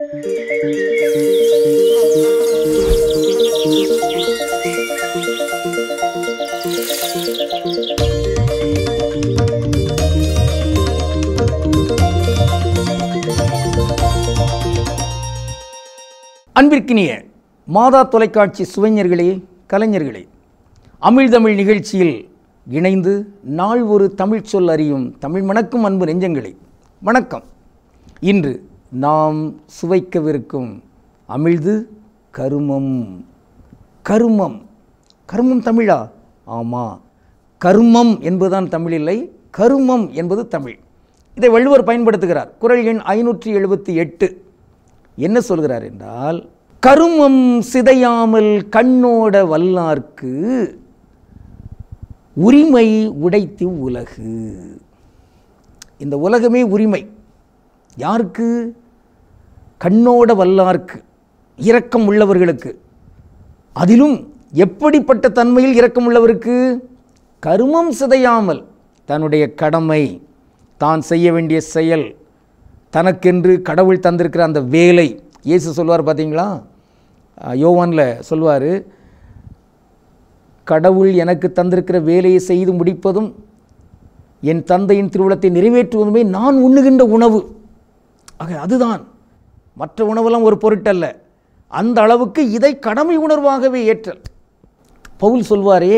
அன்பிற்கினிய மாதா தொலைக்காட்சி சுவைஞர்களே கலைஞர்களே தமிழ் நிகழ்ச்சியில் இணைந்து நாள் ஒரு தமிழ் சொல் அறியும் தமிழ் மணக்கும் அன்பு நெஞ்சங்களே வணக்கம் இன்று நாம் சுவைக்கவிருக்கும் அமிழ்து கருமம் கருமம் கருமம் தமிழா ஆமாம் கருமம் என்பதுதான் தமிழ் இல்லை கருமம் என்பது தமிழ் இதை வள்ளுவர் பயன்படுத்துகிறார் குரல் எண் ஐநூற்றி எழுபத்தி எட்டு என்ன சொல்கிறார் என்றால் கருமம் சிதையாமல் கண்ணோட வல்லார்க்கு உரிமை உடைத்து உலகு இந்த உலகமே உரிமை யாருக்கு கண்ணோட வல்லார்க்கு இரக்கம் உள்ளவர்களுக்கு அதிலும் எப்படிப்பட்ட தன்மையில் இரக்கம் உள்ளவருக்கு கருமம் சிதையாமல் தன்னுடைய கடமை தான் செய்ய வேண்டிய செயல் தனக்கென்று கடவுள் தந்திருக்கிற அந்த வேலை இயேசு சொல்வார் பார்த்தீங்களா யோவானில் சொல்வார் கடவுள் எனக்கு தந்திருக்கிற வேலையை செய்து முடிப்பதும் என் தந்தையின் திருவிழத்தை நிறைவேற்றுவதுமே நான் உண்ணுகின்ற உணவு ஆக அதுதான் மற்ற உணவெல்லாம் ஒரு பொருட்டல்ல அந்த அளவுக்கு இதை கடமை உணர்வாகவே ஏற்றல் பவுல் சொல்வாரே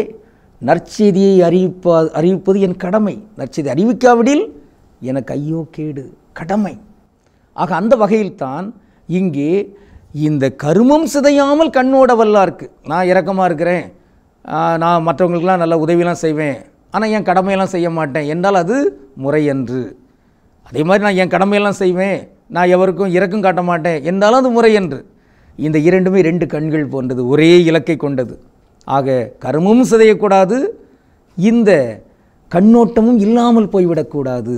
நற்செய்தியை அறிவிப்பா அறிவிப்பது என் கடமை நற்செய்தி அறிவிக்காவிடில் எனக்கு ஐயோ கேடு கடமை ஆக அந்த வகையில்தான் இங்கே இந்த கருமம் சிதையாமல் கண்ணோட வல்லாருக்கு நான் இறக்கமாக இருக்கிறேன் நான் மற்றவங்களுக்கெல்லாம் நல்ல உதவிலாம் செய்வேன் ஆனால் என் கடமையெல்லாம் செய்ய மாட்டேன் என்றால் அது முறையன்று அதே மாதிரி நான் என் கடமையெல்லாம் செய்வேன் நான் எவருக்கும் இறக்கும் காட்ட மாட்டேன் என்றாலும் அது முறை என்று இந்த இரண்டுமே ரெண்டு கண்கள் போன்றது ஒரே இலக்கை கொண்டது ஆக கர்மமும் சிதையக்கூடாது இந்த கண்ணோட்டமும் இல்லாமல் போய்விடக்கூடாது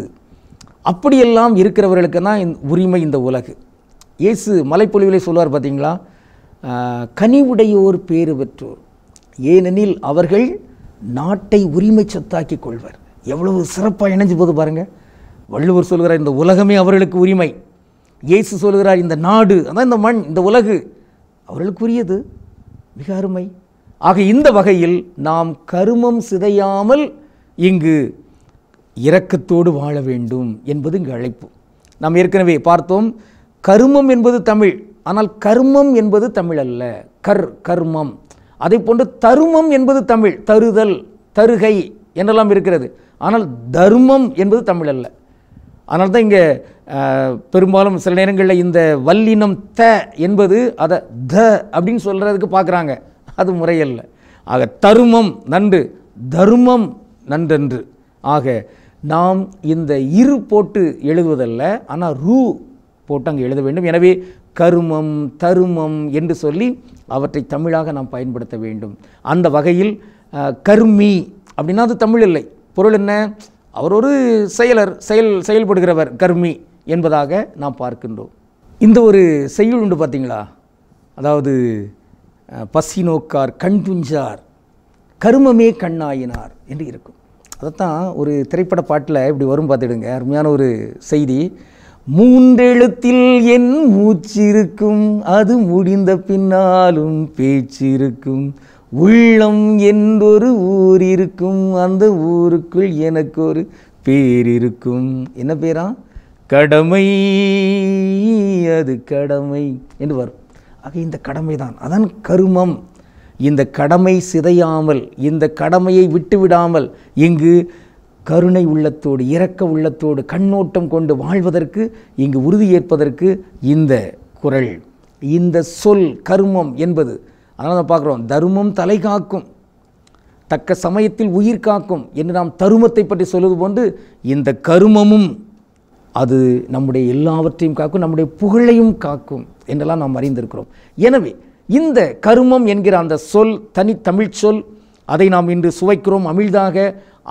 அப்படியெல்லாம் இருக்கிறவர்களுக்கு தான் உரிமை இந்த உலகு இயேசு மலைப்பொழிவிலே சொல்வார் பார்த்தீங்களா கனிவுடையோர் பேறு பெற்றோர் ஏனெனில் அவர்கள் நாட்டை உரிமை சொத்தாக்கி கொள்வர் எவ்வளவு சிறப்பாக இணைஞ்சு போது பாருங்கள் வள்ளுவர் சொல்கிறார் இந்த உலகமே அவர்களுக்கு உரிமை இயேசு சொல்கிறார் இந்த நாடு அதான் இந்த மண் இந்த உலகு அவர்களுக்கு உரியது மிக அருமை ஆக இந்த வகையில் நாம் கருமம் சிதையாமல் இங்கு இரக்கத்தோடு வாழ வேண்டும் என்பது இங்கு அழைப்பு நாம் ஏற்கனவே பார்த்தோம் கருமம் என்பது தமிழ் ஆனால் கர்மம் என்பது தமிழ் அல்ல கர் கர்மம் அதை போன்று தருமம் என்பது தமிழ் தருதல் தருகை என்றெல்லாம் இருக்கிறது ஆனால் தர்மம் என்பது தமிழ் அல்ல அதனால தான் இங்கே பெரும்பாலும் சில நேரங்களில் இந்த வல்லினம் த என்பது அதை த அப்படின்னு சொல்கிறதுக்கு பார்க்குறாங்க அது முறையல்ல ஆக தருமம் நன்று தருமம் நன்றன்று ஆக நாம் இந்த இரு போட்டு எழுதுவதல்ல ஆனால் ரூ போட்டு அங்கே எழுத வேண்டும் எனவே கருமம் தருமம் என்று சொல்லி அவற்றை தமிழாக நாம் பயன்படுத்த வேண்டும் அந்த வகையில் கர்மி அப்படின்னா அது தமிழ் இல்லை பொருள் என்ன அவர் ஒரு செயலர் செயல் செயல்படுகிறவர் கர்மி என்பதாக நாம் பார்க்கின்றோம் இந்த ஒரு செய்யுள் உண்டு பார்த்தீங்களா அதாவது பசி நோக்கார் கண் துஞ்சார் கருமமே கண்ணாயினார் என்று இருக்கும் அதைத்தான் ஒரு திரைப்பட பாட்டில் இப்படி வரும் பார்த்துடுங்க அருமையான ஒரு செய்தி மூன்றெழுத்தில் என் மூச்சிருக்கும் அது முடிந்த பின்னாலும் பேச்சிருக்கும் உள்ளம் என்றொரு ஊர் இருக்கும் அந்த ஊருக்குள் எனக்கு ஒரு பேர் இருக்கும் என்ன பேரா கடமை அது கடமை என்று வரும் ஆக இந்த கடமை தான் அதன் கருமம் இந்த கடமை சிதையாமல் இந்த கடமையை விட்டுவிடாமல் இங்கு கருணை உள்ளத்தோடு இரக்க உள்ளத்தோடு கண்ணோட்டம் கொண்டு வாழ்வதற்கு இங்கு உறுதியேற்பதற்கு இந்த குரல் இந்த சொல் கர்மம் என்பது அதனால் தான் பார்க்குறோம் தர்மம் தலை காக்கும் தக்க சமயத்தில் உயிர் காக்கும் என்று நாம் தருமத்தை பற்றி சொல்வது போன்று இந்த கருமமும் அது நம்முடைய எல்லாவற்றையும் காக்கும் நம்முடைய புகழையும் காக்கும் என்றெல்லாம் நாம் அறிந்திருக்கிறோம் எனவே இந்த கருமம் என்கிற அந்த சொல் தனித்தமிழ் சொல் அதை நாம் இன்று சுவைக்கிறோம் அமிழ்தாக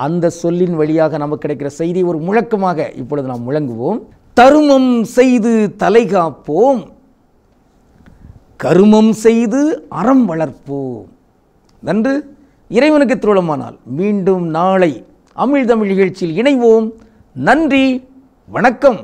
அந்த சொல்லின் வழியாக நமக்கு கிடைக்கிற செய்தி ஒரு முழக்கமாக இப்பொழுது நாம் முழங்குவோம் தருமம் செய்து தலை காப்போம் கருமம் செய்து அறம் வளர்ப்போம் நன்று இறைவனுக்கு திருளமானால் மீண்டும் நாளை அமிழ்தமிழ் நிகழ்ச்சியில் இணைவோம் நன்றி வணக்கம்